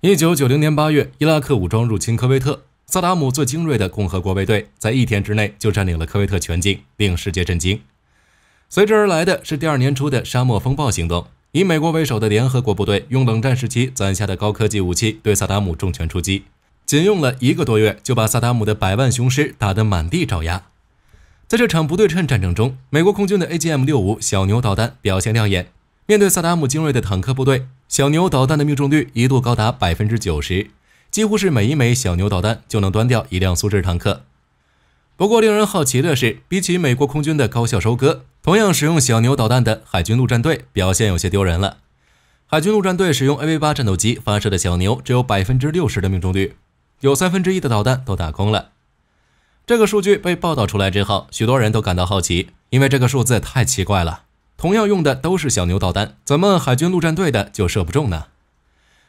一九九零年八月，伊拉克武装入侵科威特，萨达姆最精锐的共和国卫队在一天之内就占领了科威特全境，令世界震惊。随之而来的是第二年初的沙漠风暴行动，以美国为首的联合国部队用冷战时期攒下的高科技武器对萨达姆重拳出击，仅用了一个多月就把萨达姆的百万雄师打得满地找牙。在这场不对称战争中，美国空军的 A G M 六五小牛导弹表现亮眼，面对萨达姆精锐的坦克部队。小牛导弹的命中率一度高达百分之九十，几乎是每一枚小牛导弹就能端掉一辆苏制坦克。不过，令人好奇的是，比起美国空军的高效收割，同样使用小牛导弹的海军陆战队表现有些丢人了。海军陆战队使用 A-8 v 战斗机发射的小牛，只有百分之六十的命中率，有三分之一的导弹都打空了。这个数据被报道出来之后，许多人都感到好奇，因为这个数字太奇怪了。同样用的都是小牛导弹，怎么海军陆战队的就射不中呢？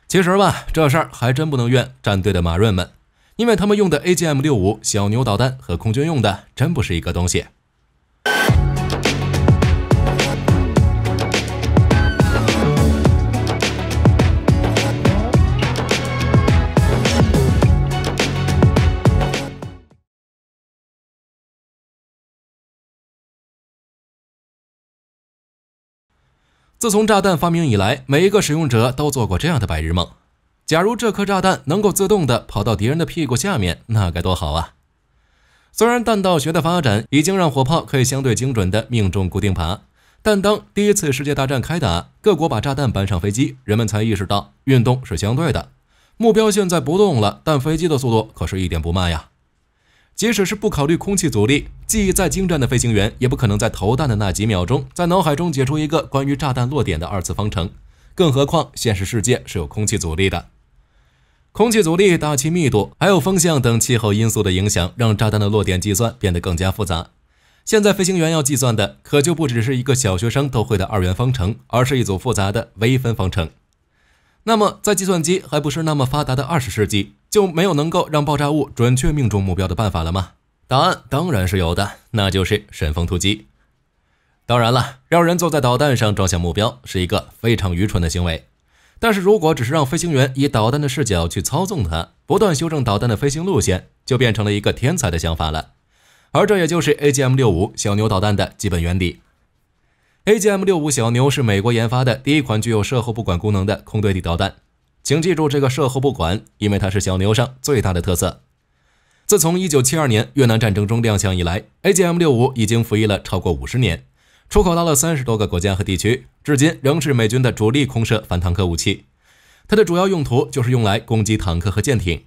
其实吧，这事儿还真不能怨战队的马润们，因为他们用的 A G M 六五小牛导弹和空军用的真不是一个东西。自从炸弹发明以来，每一个使用者都做过这样的白日梦：假如这颗炸弹能够自动的跑到敌人的屁股下面，那该多好啊！虽然弹道学的发展已经让火炮可以相对精准的命中固定靶，但当第一次世界大战开打，各国把炸弹搬上飞机，人们才意识到运动是相对的。目标现在不动了，但飞机的速度可是一点不慢呀。即使是不考虑空气阻力，技艺再精湛的飞行员也不可能在投弹的那几秒钟，在脑海中解出一个关于炸弹落点的二次方程。更何况，现实世界是有空气阻力的，空气阻力、大气密度还有风向等气候因素的影响，让炸弹的落点计算变得更加复杂。现在，飞行员要计算的可就不只是一个小学生都会的二元方程，而是一组复杂的微分方程。那么，在计算机还不是那么发达的二十世纪。就没有能够让爆炸物准确命中目标的办法了吗？答案当然是有的，那就是神风突击。当然了，让人坐在导弹上撞向目标是一个非常愚蠢的行为，但是如果只是让飞行员以导弹的视角去操纵它，不断修正导弹的飞行路线，就变成了一个天才的想法了。而这也就是 A G M 六五小牛导弹的基本原理。A G M 六五小牛是美国研发的第一款具有射后不管功能的空对地导弹。请记住这个“售后不管”，因为它是小牛上最大的特色。自从1972年越南战争中亮相以来，A G M 六五已经服役了超过五十年，出口到了三十多个国家和地区，至今仍是美军的主力空射反坦克武器。它的主要用途就是用来攻击坦克和舰艇。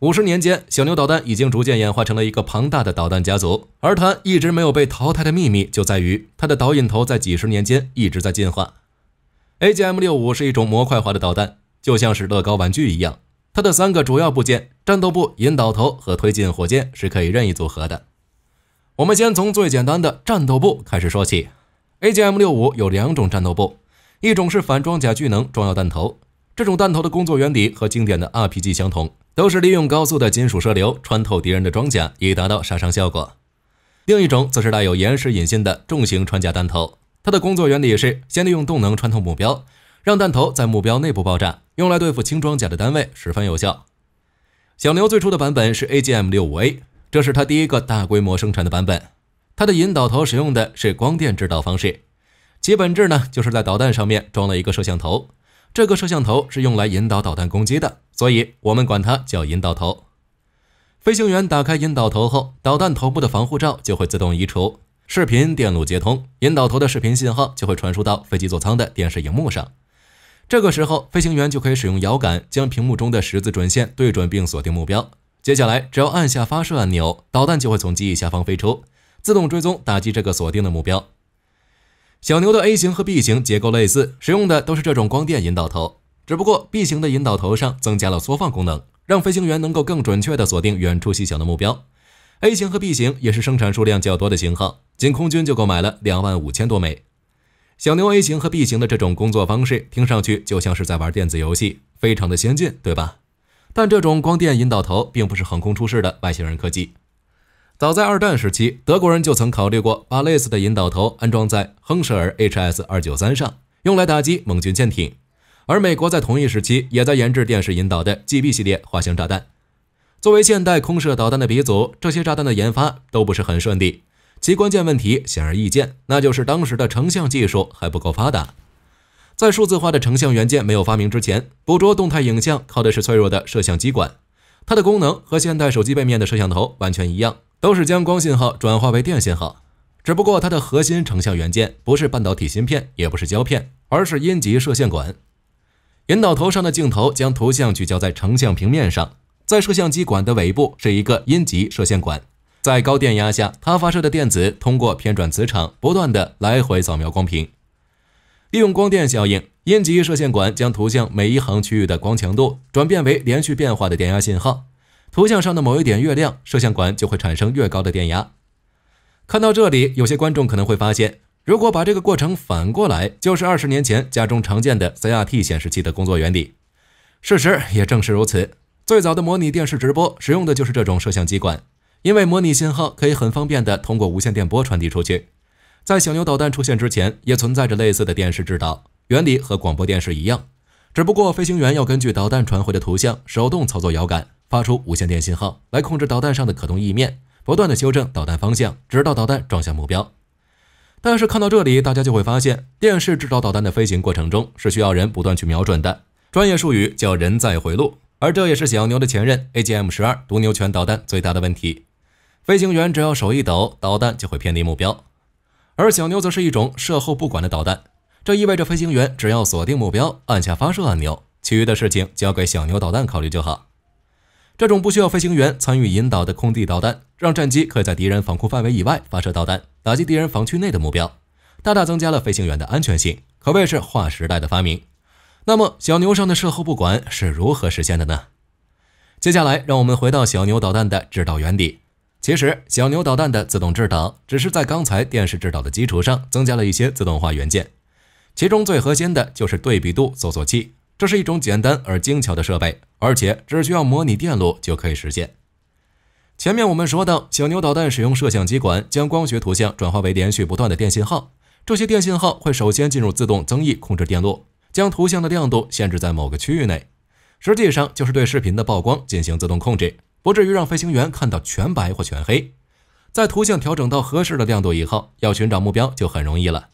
五十年间，小牛导弹已经逐渐演化成了一个庞大的导弹家族。而它一直没有被淘汰的秘密就在于它的导引头在几十年间一直在进化。A G M 六五是一种模块化的导弹。就像是乐高玩具一样，它的三个主要部件——战斗部、引导头和推进火箭，是可以任意组合的。我们先从最简单的战斗部开始说起。A G M 六五有两种战斗部，一种是反装甲聚能装药弹头，这种弹头的工作原理和经典的 R P G 相同，都是利用高速的金属射流穿透敌人的装甲，以达到杀伤效果。另一种则是带有延时引信的重型穿甲弹头，它的工作原理是先利用动能穿透目标，让弹头在目标内部爆炸。用来对付轻装甲的单位十分有效。小牛最初的版本是 AGM-65A，这是它第一个大规模生产的版本。它的引导头使用的是光电制导方式，其本质呢就是在导弹上面装了一个摄像头，这个摄像头是用来引导导弹攻击的，所以我们管它叫引导头。飞行员打开引导头后，导弹头部的防护罩就会自动移除，视频电路接通，引导头的视频信号就会传输到飞机座舱的电视荧幕上。这个时候，飞行员就可以使用摇杆将屏幕中的十字准线对准并锁定目标。接下来，只要按下发射按钮，导弹就会从机翼下方飞出，自动追踪打击这个锁定的目标。小牛的 A 型和 B 型结构类似，使用的都是这种光电引导头，只不过 B 型的引导头上增加了缩放功能，让飞行员能够更准确地锁定远处细小的目标。A 型和 B 型也是生产数量较多的型号，仅空军就购买了两万五千多枚。小牛 A 型和 B 型的这种工作方式，听上去就像是在玩电子游戏，非常的先进，对吧？但这种光电引导头并不是横空出世的外星人科技。早在二战时期，德国人就曾考虑过把类似的引导头安装在亨舍尔 HS 二九三上，用来打击盟军舰艇。而美国在同一时期也在研制电视引导的 GB 系列滑翔炸弹。作为现代空射导弹的鼻祖，这些炸弹的研发都不是很顺利。其关键问题显而易见，那就是当时的成像技术还不够发达。在数字化的成像元件没有发明之前，捕捉动态影像靠的是脆弱的摄像机管，它的功能和现代手机背面的摄像头完全一样，都是将光信号转化为电信号。只不过它的核心成像元件不是半导体芯片，也不是胶片，而是阴极射线管。引导头上的镜头将图像聚焦在成像平面上，在摄像机管的尾部是一个阴极射线管。在高电压下，它发射的电子通过偏转磁场，不断地来回扫描光屏。利用光电效应，阴极射线管将图像每一行区域的光强度转变为连续变化的电压信号。图像上的某一点越亮，摄像管就会产生越高的电压。看到这里，有些观众可能会发现，如果把这个过程反过来，就是二十年前家中常见的 CRT 显示器的工作原理。事实也正是如此，最早的模拟电视直播使用的就是这种摄像机管。因为模拟信号可以很方便地通过无线电波传递出去，在小牛导弹出现之前，也存在着类似的电视制导原理和广播电视一样，只不过飞行员要根据导弹传回的图像，手动操作摇杆，发出无线电信号来控制导弹上的可动翼面，不断的修正导弹方向，直到导弹撞向目标。但是看到这里，大家就会发现，电视制导导弹的飞行过程中是需要人不断去瞄准的，专业术语叫“人在回路”。而这也是小牛的前任 A G M 十二毒牛犬导弹最大的问题，飞行员只要手一抖，导弹就会偏离目标；而小牛则是一种事后不管的导弹，这意味着飞行员只要锁定目标，按下发射按钮，其余的事情交给小牛导弹考虑就好。这种不需要飞行员参与引导的空地导弹，让战机可以在敌人防空范围以外发射导弹，打击敌人防区内的目标，大大增加了飞行员的安全性，可谓是划时代的发明。那么，小牛上的事后不管是如何实现的呢？接下来，让我们回到小牛导弹的制导原理。其实，小牛导弹的自动制导只是在刚才电视制导的基础上增加了一些自动化元件，其中最核心的就是对比度搜索器。这是一种简单而精巧的设备，而且只需要模拟电路就可以实现。前面我们说到，小牛导弹使用摄像机管将光学图像转化为连续不断的电信号，这些电信号会首先进入自动增益控制电路。将图像的亮度限制在某个区域内，实际上就是对视频的曝光进行自动控制，不至于让飞行员看到全白或全黑。在图像调整到合适的亮度以后，要寻找目标就很容易了。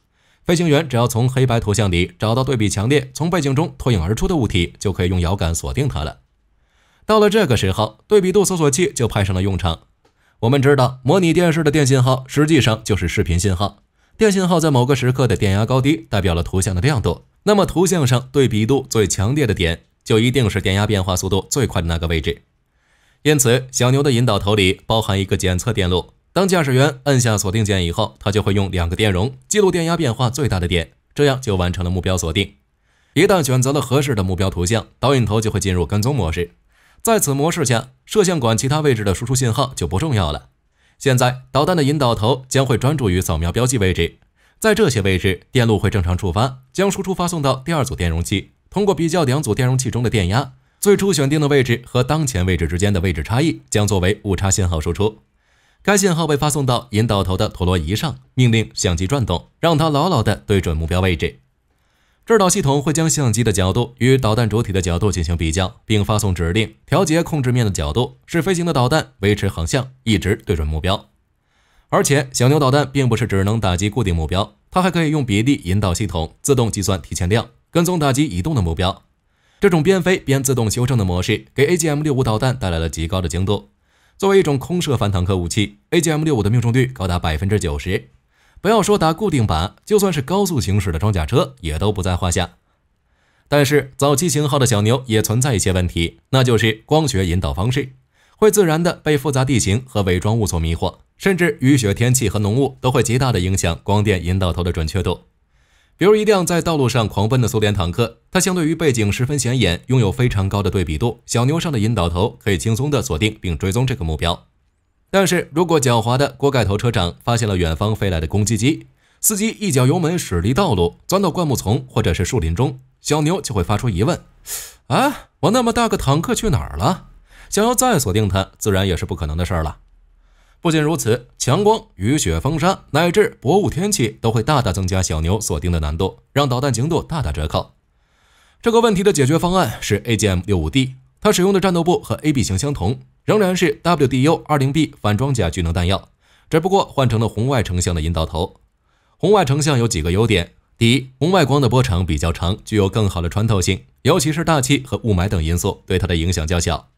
飞行员只要从黑白图像里找到对比强烈、从背景中脱颖而出的物体，就可以用摇杆锁定它了。到了这个时候，对比度搜索器就派上了用场。我们知道，模拟电视的电信号实际上就是视频信号，电信号在某个时刻的电压高低代表了图像的亮度。那么，图像上对比度最强烈的点，就一定是电压变化速度最快的那个位置。因此，小牛的引导头里包含一个检测电路。当驾驶员按下锁定键以后，它就会用两个电容记录电压变化最大的点，这样就完成了目标锁定。一旦选择了合适的目标图像，导引头就会进入跟踪模式。在此模式下，摄像管其他位置的输出信号就不重要了。现在，导弹的引导头将会专注于扫描标记位置。在这些位置，电路会正常触发，将输出发送到第二组电容器。通过比较两组电容器中的电压，最初选定的位置和当前位置之间的位置差异将作为误差信号输出。该信号被发送到引导头的陀螺仪上，命令相机转动，让它牢牢地对准目标位置。制导系统会将相机的角度与导弹主体的角度进行比较，并发送指令调节控制面的角度，使飞行的导弹维持横向，一直对准目标。而且，小牛导弹并不是只能打击固定目标，它还可以用比例引导系统自动计算提前量，跟踪打击移动的目标。这种边飞边自动修正的模式，给 A G M 六五导弹带来了极高的精度。作为一种空射反坦克武器，A G M 六五的命中率高达百分之九十。不要说打固定靶，就算是高速行驶的装甲车也都不在话下。但是，早期型号的小牛也存在一些问题，那就是光学引导方式会自然的被复杂地形和伪装物所迷惑。甚至雨雪天气和浓雾都会极大的影响光电引导头的准确度。比如一辆在道路上狂奔的苏联坦克，它相对于背景十分显眼，拥有非常高的对比度，小牛上的引导头可以轻松地锁定并追踪这个目标。但是如果狡猾的锅盖头车长发现了远方飞来的攻击机，司机一脚油门驶离道路，钻到灌木丛或者是树林中，小牛就会发出疑问：啊，我那么大个坦克去哪儿了？想要再锁定它，自然也是不可能的事儿了。不仅如此，强光、雨雪、风沙乃至薄雾天气都会大大增加小牛锁定的难度，让导弹精度大打折扣。这个问题的解决方案是 A G M 六五 D，它使用的战斗部和 A B 型相同，仍然是 W D U 二零 B 反装甲聚能弹药，只不过换成了红外成像的引导头。红外成像有几个优点：第一，红外光的波长比较长，具有更好的穿透性，尤其是大气和雾霾等因素对它的影响较小；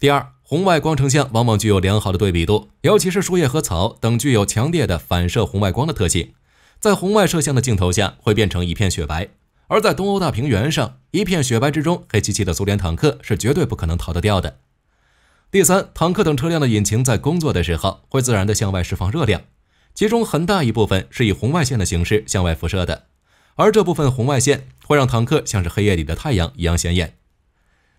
第二，红外光成像往往具有良好的对比度，尤其是树叶和草等具有强烈的反射红外光的特性，在红外摄像的镜头下会变成一片雪白。而在东欧大平原上，一片雪白之中，黑漆漆的苏联坦克是绝对不可能逃得掉的。第三，坦克等车辆的引擎在工作的时候会自然的向外释放热量，其中很大一部分是以红外线的形式向外辐射的，而这部分红外线会让坦克像是黑夜里的太阳一样显眼。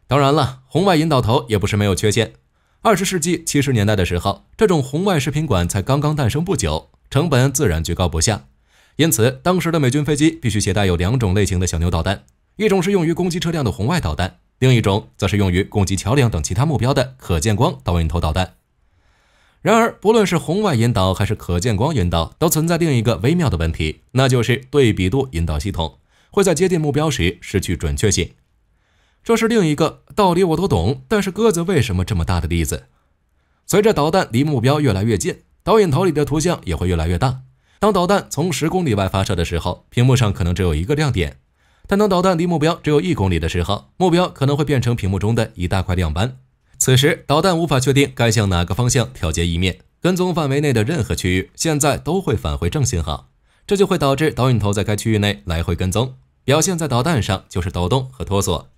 当然了，红外引导头也不是没有缺陷。二十世纪七十年代的时候，这种红外视频管才刚刚诞生不久，成本自然居高不下。因此，当时的美军飞机必须携带有两种类型的小牛导弹：一种是用于攻击车辆的红外导弹，另一种则是用于攻击桥梁等其他目标的可见光导引头导弹。然而，不论是红外引导还是可见光引导，都存在另一个微妙的问题，那就是对比度引导系统会在接近目标时失去准确性。这是另一个道理，我都懂。但是鸽子为什么这么大的例子？随着导弹离目标越来越近，导引头里的图像也会越来越大。当导弹从十公里外发射的时候，屏幕上可能只有一个亮点；但当导弹离目标只有一公里的时候，目标可能会变成屏幕中的一大块亮斑。此时，导弹无法确定该向哪个方向调节一面跟踪范围内的任何区域，现在都会返回正信号，这就会导致导引头在该区域内来回跟踪。表现在导弹上就是抖动和脱锁。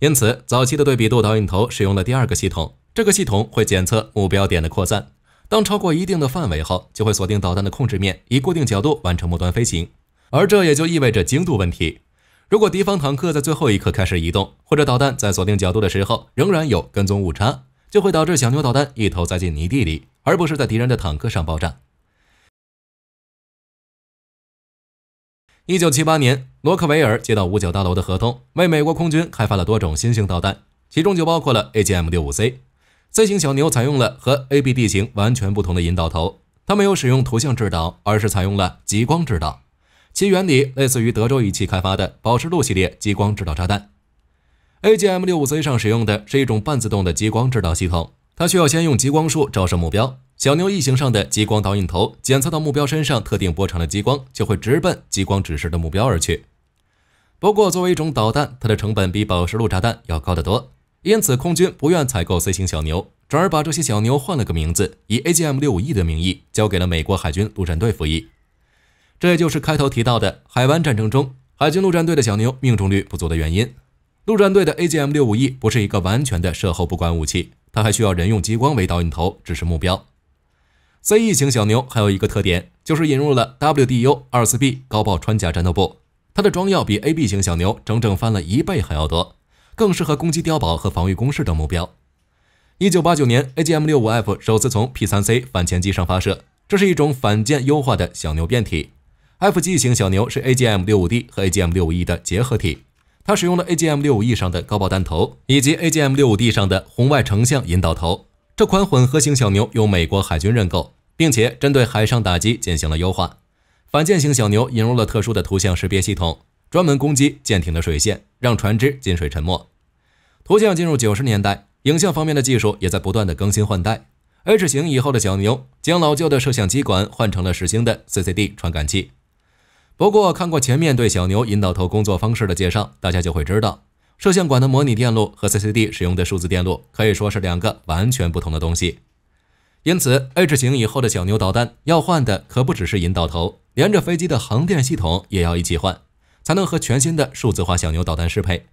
因此，早期的对比度导引头使用了第二个系统。这个系统会检测目标点的扩散，当超过一定的范围后，就会锁定导弹的控制面，以固定角度完成末端飞行。而这也就意味着精度问题。如果敌方坦克在最后一刻开始移动，或者导弹在锁定角度的时候仍然有跟踪误差，就会导致小牛导弹一头栽进泥地里，而不是在敌人的坦克上爆炸。一九七八年，罗克维尔接到五角大楼的合同，为美国空军开发了多种新型导弹，其中就包括了 AGM 六五 C。C 型小牛采用了和 ABD 型完全不同的引导头，它没有使用图像制导，而是采用了激光制导，其原理类似于德州仪器开发的宝石路系列激光制导炸弹。AGM 六五 C 上使用的是一种半自动的激光制导系统，它需要先用激光束照射目标。小牛异形上的激光导引头检测到目标身上特定波长的激光，就会直奔激光指示的目标而去。不过，作为一种导弹，它的成本比宝石路炸弹要高得多，因此空军不愿采购 C 型小牛，转而把这些小牛换了个名字，以 A G M 六五 E 的名义交给了美国海军陆战队服役。这也就是开头提到的海湾战争中海军陆战队的小牛命中率不足的原因。陆战队的 A G M 六五 E 不是一个完全的射后不管武器，它还需要人用激光为导引头指示目标。C 型小牛还有一个特点，就是引入了 W D U 24B 高爆穿甲战斗部，它的装药比 A B 型小牛整整翻了一倍还要多，更适合攻击碉堡和防御工事等目标。一九八九年，A G M 六五 F 首次从 P 三 C 反潜机上发射，这是一种反舰优化的小牛变体。F G 型小牛是 A G M 六五 D 和 A G M 六五 E 的结合体，它使用了 A G M 六五 E 上的高爆弹头以及 A G M 六五 D 上的红外成像引导头。这款混合型小牛由美国海军认购，并且针对海上打击进行了优化。反舰型小牛引入了特殊的图像识别系统，专门攻击舰艇的水线，让船只进水沉没。图像进入九十年代，影像方面的技术也在不断的更新换代。H 型以后的小牛将老旧的摄像机管换成了实心的 CCD 传感器。不过，看过前面对小牛引导头工作方式的介绍，大家就会知道。摄像管的模拟电路和 CCD 使用的数字电路可以说是两个完全不同的东西，因此 H 型以后的小牛导弹要换的可不只是引导头，连着飞机的航电系统也要一起换，才能和全新的数字化小牛导弹适配。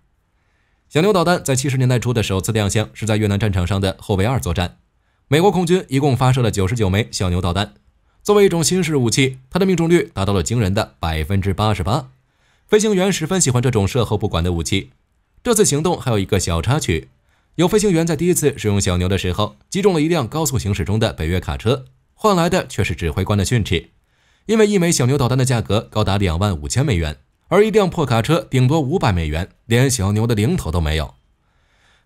小牛导弹在七十年代初的首次亮相是在越南战场上的后卫二作战，美国空军一共发射了九十九枚小牛导弹。作为一种新式武器，它的命中率达到了惊人的百分之八十八，飞行员十分喜欢这种射后不管的武器。这次行动还有一个小插曲，有飞行员在第一次使用小牛的时候击中了一辆高速行驶中的北约卡车，换来的却是指挥官的训斥，因为一枚小牛导弹的价格高达两万五千美元，而一辆破卡车顶多五百美元，连小牛的零头都没有。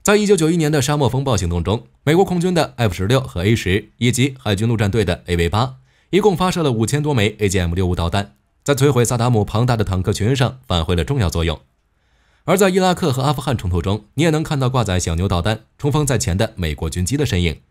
在一九九一年的沙漠风暴行动中，美国空军的 F 十六和 A 十以及海军陆战队的 AV 八一共发射了五千多枚 AGM 六五导弹，在摧毁萨达姆庞大的坦克群上发挥了重要作用。而在伊拉克和阿富汗冲突中，你也能看到挂载小牛导弹冲锋在前的美国军机的身影。